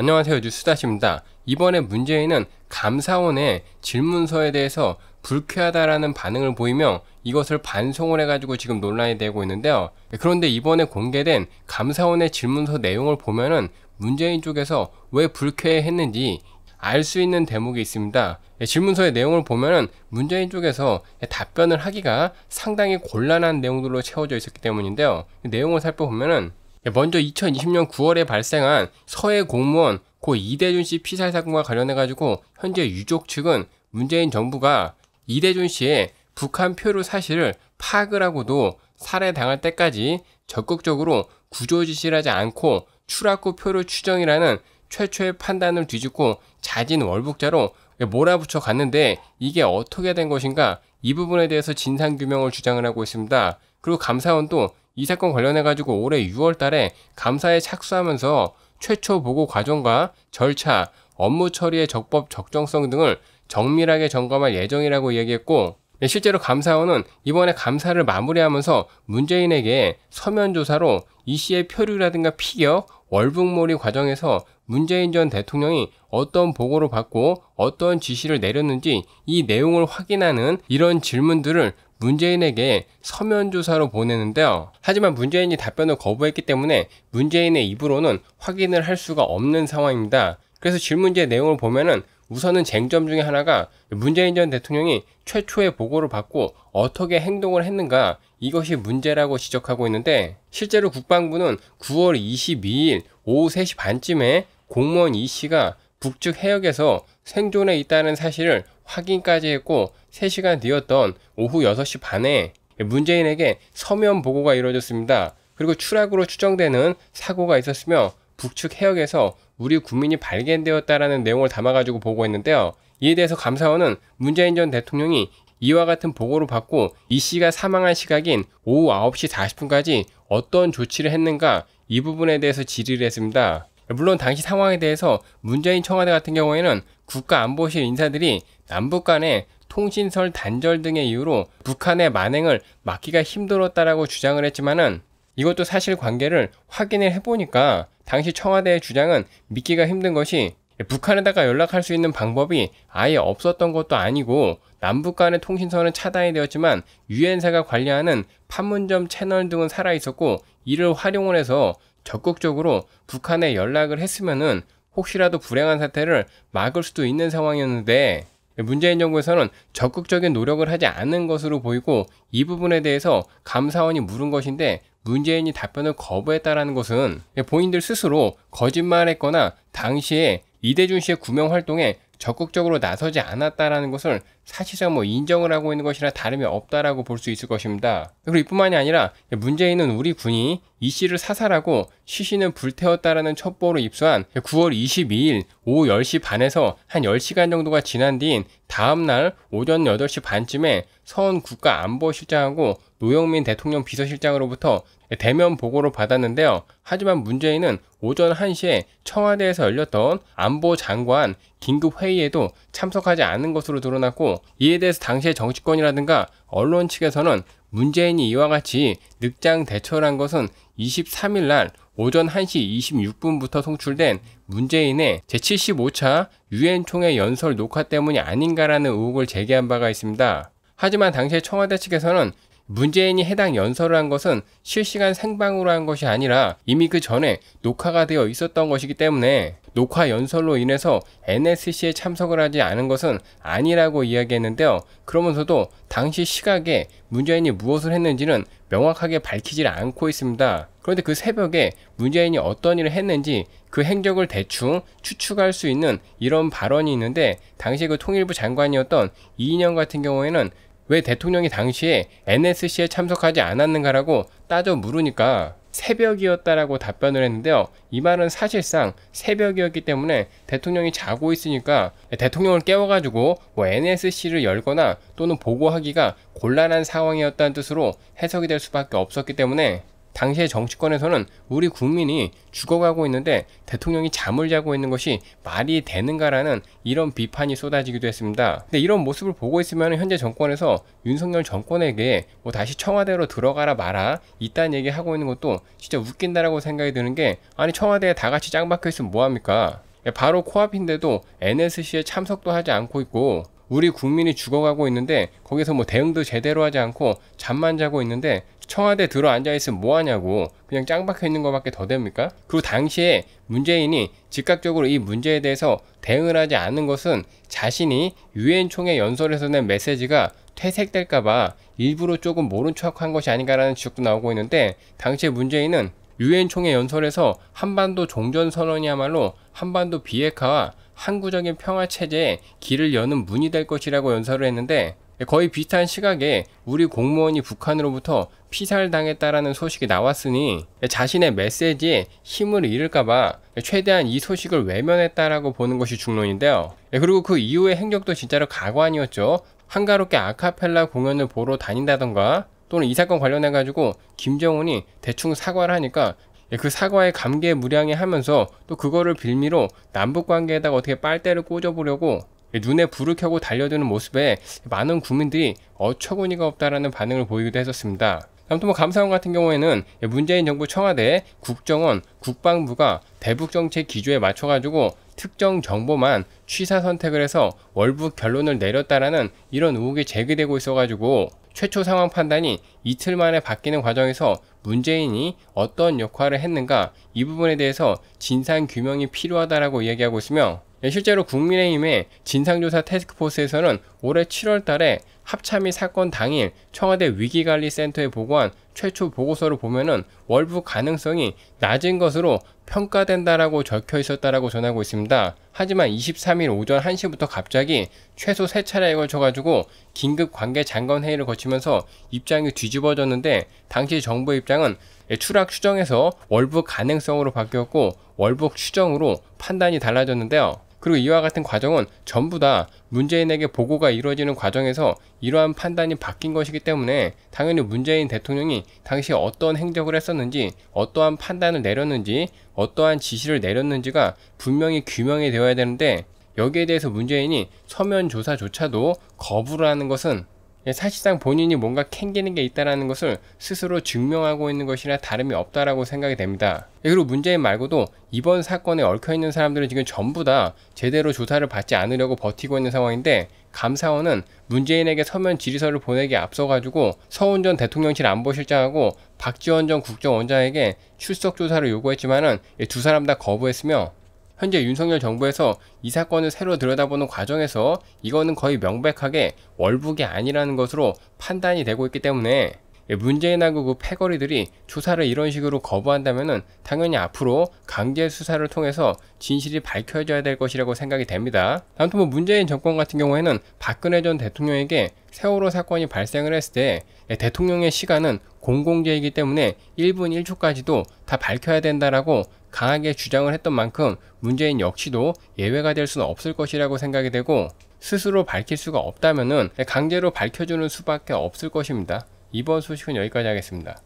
안녕하세요 뉴스다시입니다. 이번에 문재인은 감사원의 질문서에 대해서 불쾌하다라는 반응을 보이며 이것을 반송을 해가지고 지금 논란이 되고 있는데요. 그런데 이번에 공개된 감사원의 질문서 내용을 보면은 문재인 쪽에서 왜 불쾌했는지 알 수 있는 대목이 있습니다. 예, 질문서의 내용을 보면은 문재인 쪽에서 답변을 하기가 상당히 곤란한 내용들로 채워져 있었기 때문인데요. 내용을 살펴보면은 네, 먼저 2020년 9월에 발생한 서해 공무원 고 이대준 씨 피살 사건과 관련해 가지고 현재 유족 측은 문재인 정부가 이대준 씨의 북한 표류 사실을 파악을 하고도 살해당할 때까지 적극적으로 구조 지시를 하지 않고 추락구 표류 추정이라는 최초의 판단을 뒤집고 자진 월북자로 몰아붙여 갔는데 이게 어떻게 된 것인가 이 부분에 대해서 진상규명을 주장을 하고 있습니다. 그리고 감사원도 이 사건 관련해가지고 올해 6월 달에 감사에 착수하면서 최초 보고 과정과 절차, 업무 처리의 적법 적정성 등을 정밀하게 점검할 예정이라고 얘기했고 네, 실제로 감사원은 이번에 감사를 마무리하면서 문재인에게 서면 조사로 이 씨의 표류라든가 피격, 월북몰이 과정에서 문재인 전 대통령이 어떤 보고를 받고 어떤 지시를 내렸는지 이 내용을 확인하는 이런 질문들을 문재인에게 서면 조사로 보내는데요. 하지만 문재인이 답변을 거부했기 때문에 문재인의 입으로는 확인을 할 수가 없는 상황입니다. 그래서 질문지의 내용을 보면은 우선은 쟁점 중에 하나가 문재인 전 대통령이 최초의 보고를 받고 어떻게 행동을 했는가 이것이 문제라고 지적하고 있는데 실제로 국방부는 9월 22일 오후 3시 반쯤에 공무원 이 씨가 북측 해역에서 생존해 있다는 사실을 확인까지 했고 3시간 뒤였던 오후 6시 반에 문재인에게 서면 보고가 이루어졌습니다. 그리고 추락으로 추정되는 사고가 있었으며 북측 해역에서 우리 국민이 발견되었다라는 내용을 담아가지고 보고했는데요. 이에 대해서 감사원은 문재인 전 대통령이 이와 같은 보고를 받고 이 씨가 사망한 시각인 오후 9시 40분까지 어떤 조치를 했는가 이 부분에 대해서 질의를 했습니다. 물론 당시 상황에 대해서 문재인 청와대 같은 경우에는 국가안보실 인사들이 남북 간의 통신설 단절 등의 이유로 북한의 만행을 막기가 힘들었다라고 주장을 했지만은 이것도 사실 관계를 확인을 해보니까 당시 청와대의 주장은 믿기가 힘든 것이 북한에다가 연락할 수 있는 방법이 아예 없었던 것도 아니고 남북 간의 통신선은 차단이 되었지만 유엔사가 관리하는 판문점 채널 등은 살아 있었고 이를 활용을 해서 적극적으로 북한에 연락을 했으면은 혹시라도 불행한 사태를 막을 수도 있는 상황이었는데 문재인 정부에서는 적극적인 노력을 하지 않는 것으로 보이고 이 부분에 대해서 감사원이 물은 것인데 문재인이 답변을 거부했다라는 것은 예, 본인들 스스로 거짓말했거나 당시에 이대준 씨의 구명 활동에 적극적으로 나서지 않았다라는 것을 사실상 뭐 인정을 하고 있는 것이라 다름이 없다라고 볼 수 있을 것입니다. 그리고 이뿐만이 아니라 문재인은 우리 군이 이 씨를 사살하고 시신을 불태웠다라는 첩보를 입수한 9월 22일 오후 10시 반에서 한 10시간 정도가 지난 뒤인 다음날 오전 8시 반쯤에 서훈 국가안보실장하고 노영민 대통령 비서실장으로부터 대면 보고를 받았는데요. 하지만 문재인은 오전 1시에 청와대에서 열렸던 안보 장관 긴급 회의에도 참석하지 않은 것으로 드러났고 이에 대해서 당시의 정치권이라든가 언론 측에서는 문재인이 이와 같이 늑장 대처를 한 것은 23일 날 오전 1시 26분부터 송출된 문재인의 제75차 유엔 총회 연설 녹화 때문이 아닌가라는 의혹을 제기한 바가 있습니다. 하지만 당시의 청와대 측에서는 문재인이 해당 연설을 한 것은 실시간 생방으로 한 것이 아니라 이미 그 전에 녹화가 되어 있었던 것이기 때문에 녹화 연설로 인해서 NSC에 참석을 하지 않은 것은 아니라고 이야기했는데요. 그러면서도 당시 시각에 문재인이 무엇을 했는지는 명확하게 밝히질 않고 있습니다. 그런데 그 새벽에 문재인이 어떤 일을 했는지 그 행적을 대충 추측할 수 있는 이런 발언이 있는데 당시 그 통일부 장관이었던 이인영 같은 경우에는 왜 대통령이 당시에 NSC에 참석하지 않았는가라고 따져 물으니까 새벽이었다라고 답변을 했는데요. 이 말은 사실상 새벽이었기 때문에 대통령이 자고 있으니까 대통령을 깨워가지고 뭐 NSC를 열거나 또는 보고하기가 곤란한 상황이었다는 뜻으로 해석이 될 수밖에 없었기 때문에 당시의 정치권에서는 우리 국민이 죽어가고 있는데 대통령이 잠을 자고 있는 것이 말이 되는가라는 이런 비판이 쏟아지기도 했습니다. 근데 이런 모습을 보고 있으면 현재 정권에서 윤석열 정권에게 뭐 다시 청와대로 들어가라 마라 이딴 얘기 하고 있는 것도 진짜 웃긴다라고 생각이 드는 게 아니 청와대에 다 같이 짱 박혀 있으면 뭐합니까? 예, 바로 코앞인데도 NSC에 참석도 하지 않고 있고 우리 국민이 죽어가고 있는데 거기서 뭐 대응도 제대로 하지 않고 잠만 자고 있는데 청와대 들어 앉아있으면 뭐하냐고 그냥 짱박혀 있는 것밖에 더 됩니까? 그 당시에 문재인이 즉각적으로 이 문제에 대해서 대응을 하지 않은 것은 자신이 유엔 총회 연설에서 낸 메시지가 퇴색될까봐 일부러 조금 모른 척한 것이 아닌가라는 지적도 나오고 있는데 당시에 문재인은 유엔 총회 연설에서 한반도 종전 선언이야말로 한반도 비핵화와 항구적인 평화 체제에 길을 여는 문이 될 것이라고 연설을 했는데 거의 비슷한 시각에 우리 공무원이 북한으로부터 피살당했다라는 소식이 나왔으니 자신의 메시지에 힘을 잃을까봐 최대한 이 소식을 외면했다라고 보는 것이 중론인데요. 예, 그리고 그 이후의 행적도 진짜로 가관이었죠. 한가롭게 아카펠라 공연을 보러 다닌다던가 또는 이 사건 관련해가지고 김정은이 대충 사과를 하니까 예, 그 사과에 감개무량해 하면서 또 그거를 빌미로 남북관계에다가 어떻게 빨대를 꽂아보려고 예, 눈에 불을 켜고 달려드는 모습에 많은 국민들이 어처구니가 없다라는 반응을 보이기도 했었습니다. 아무튼 뭐 감사원 같은 경우에는 예, 문재인 정부 청와대 국정원, 국방부가 대북정책 기조에 맞춰가지고 특정 정보만 취사 선택을 해서 월북 결론을 내렸다라는 이런 의혹이 제기되고 있어가지고 최초 상황 판단이 이틀 만에 바뀌는 과정에서 문재인이 어떤 역할을 했는가 이 부분에 대해서 진상 규명이 필요하다라고 이야기하고 있으며 예, 실제로 국민의힘의 진상조사 테스크포스에서는 올해 7월 달에 합참이 사건 당일 청와대 위기관리센터에 보고한 최초 보고서를 보면은 월북 가능성이 낮은 것으로 평가된다라고 적혀 있었다라고 전하고 있습니다. 하지만 23일 오전 1시부터 갑자기 최소 3차례에 걸쳐가지고 긴급 관계 장관 회의를 거치면서 입장이 뒤집어졌는데 당시 정부 입장은 예, 추락 추정에서 월북 가능성으로 바뀌었고 월북 추정으로 판단이 달라졌는데요. 그리고 이와 같은 과정은 전부 다 문재인에게 보고가 이루어지는 과정에서 이러한 판단이 바뀐 것이기 때문에 당연히 문재인 대통령이 당시 어떤 행적을 했었는지 어떠한 판단을 내렸는지 어떠한 지시를 내렸는지가 분명히 규명이 되어야 되는데 여기에 대해서 문재인이 서면 조사조차도 거부를 하는 것은 예, 사실상 본인이 뭔가 캥기는 게있다는 것을 스스로 증명하고 있는 것이나 다름이 없다라고 생각이 됩니다. 예, 그리고 문재인 말고도 이번 사건에 얽혀있는 사람들은 지금 전부 다 제대로 조사를 받지 않으려고 버티고 있는 상황인데 감사원은 문재인에게 서면 질의서를 보내기에 앞서가지고 서훈 전 대통령실 안보실장하고 박지원 전 국정원장에게 출석 조사를 요구했지만은 두 사람 다 거부했으며 현재 윤석열 정부에서 이 사건을 새로 들여다보는 과정에서 이거는 거의 명백하게 월북이 아니라는 것으로 판단이 되고 있기 때문에 예, 문재인하고 그 패거리들이 조사를 이런 식으로 거부한다면 당연히 앞으로 강제 수사를 통해서 진실이 밝혀져야 될 것이라고 생각이 됩니다. 아무튼 뭐 문재인 정권 같은 경우에는 박근혜 전 대통령에게 세월호 사건이 발생을 했을 때 예, 대통령의 시간은 공공재이기 때문에 1분 1초까지도 다 밝혀야 된다라고 강하게 주장을 했던 만큼 문재인 역시도 예외가 될 수는 없을 것이라고 생각이 되고 스스로 밝힐 수가 없다면 예, 강제로 밝혀주는 수밖에 없을 것입니다. 이번 소식은 여기까지 하겠습니다.